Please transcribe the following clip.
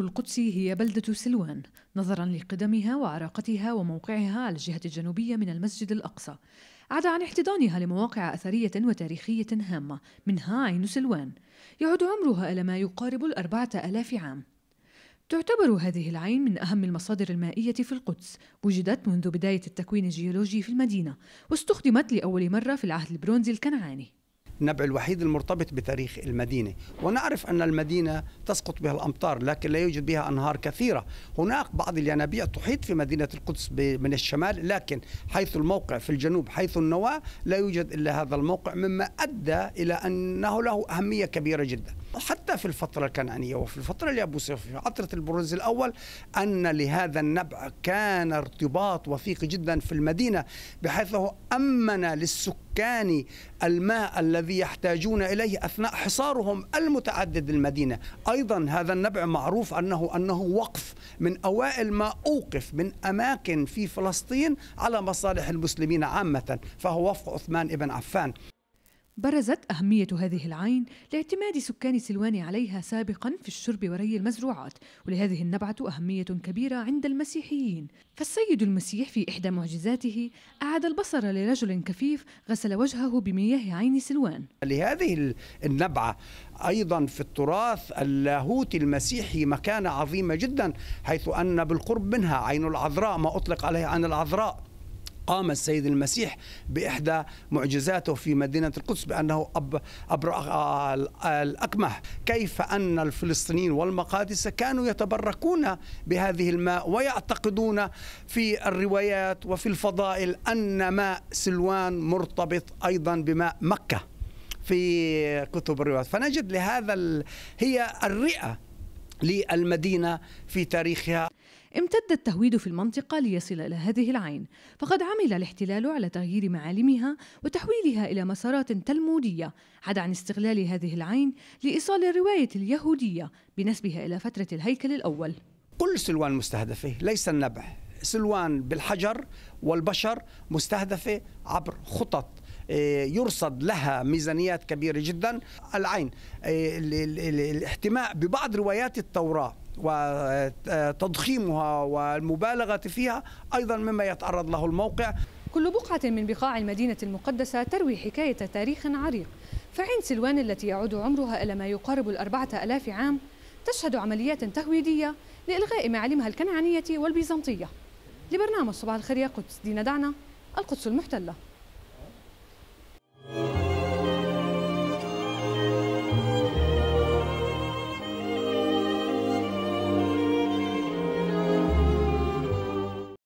القدس هي بلدة سلوان نظرا لقدمها وعراقتها وموقعها على الجهة الجنوبية من المسجد الأقصى عدا عن احتضانها لمواقع أثرية وتاريخية هامة منها عين سلوان يعود عمرها إلى ما يقارب الأربعة ألاف عام تعتبر هذه العين من أهم المصادر المائية في القدس وجدت منذ بداية التكوين الجيولوجي في المدينة واستخدمت لأول مرة في العهد البرونزي الكنعاني النبع الوحيد المرتبط بتاريخ المدينة ونعرف أن المدينة تسقط بها الأمطار لكن لا يوجد بها أنهار كثيرة هناك بعض الينابيع تحيط في مدينة القدس من الشمال لكن حيث الموقع في الجنوب حيث النواة لا يوجد إلا هذا الموقع مما أدى إلى أنه له أهمية كبيرة جدا حتى في الفترة الكنعانية وفي الفترة لأبوسيف في فترة البرونز الأول أن لهذا النبع كان ارتباط وثيق جدا في المدينة بحيث أمن للسكان الماء الذي يحتاجون إليه أثناء حصارهم المتعدد المدينة أيضا هذا النبع معروف أنه أنه وقف من أوائل ما أوقف من أماكن في فلسطين على مصالح المسلمين عامة فهو وفق عثمان بن عفان برزت أهمية هذه العين لاعتماد سكان سلوان عليها سابقا في الشرب وري المزروعات ولهذه النبعة أهمية كبيرة عند المسيحيين فالسيد المسيح في إحدى معجزاته أعاد البصر لرجل كفيف غسل وجهه بمياه عين سلوان لهذه النبعة أيضا في التراث اللاهوتي المسيحي مكانة عظيمة جدا حيث أن بالقرب منها عين العذراء ما أطلق عليها عن العذراء قام السيد المسيح بإحدى معجزاته في مدينة القدس بأنه أب أبرأ آه، الأكمه كيف أن الفلسطينيين والمقادسة كانوا يتبركون بهذه الماء ويعتقدون في الروايات وفي الفضائل أن ماء سلوان مرتبط أيضا بماء مكة في كتب الروايات فنجد لهذا هي الرئة للمدينة في تاريخها امتد التهويد في المنطقة ليصل إلى هذه العين فقد عمل الاحتلال على تغيير معالمها وتحويلها إلى مسارات تلمودية عدا عن استغلال هذه العين لإيصال الرواية اليهودية بنسبها إلى فترة الهيكل الأول كل سلوان مستهدفة ليس النبع سلوان بالحجر والبشر مستهدفة عبر خطط آه، يرصد لها ميزانيات كبيرة جدا العين آه، الاحتماء ببعض روايات التوراة وتضخيمها والمبالغة فيها أيضا مما يتعرض له الموقع كل بقعة من بقاع المدينة المقدسة تروي حكاية تاريخ عريق فعين سلوان التي يعود عمرها إلى ما يقارب الأربعة ألاف عام تشهد عمليات تهويدية لإلغاء معالمها الكنعانية والبيزنطية لبرنامج صباح الخير يا قدس دينا دعنا القدس المحتله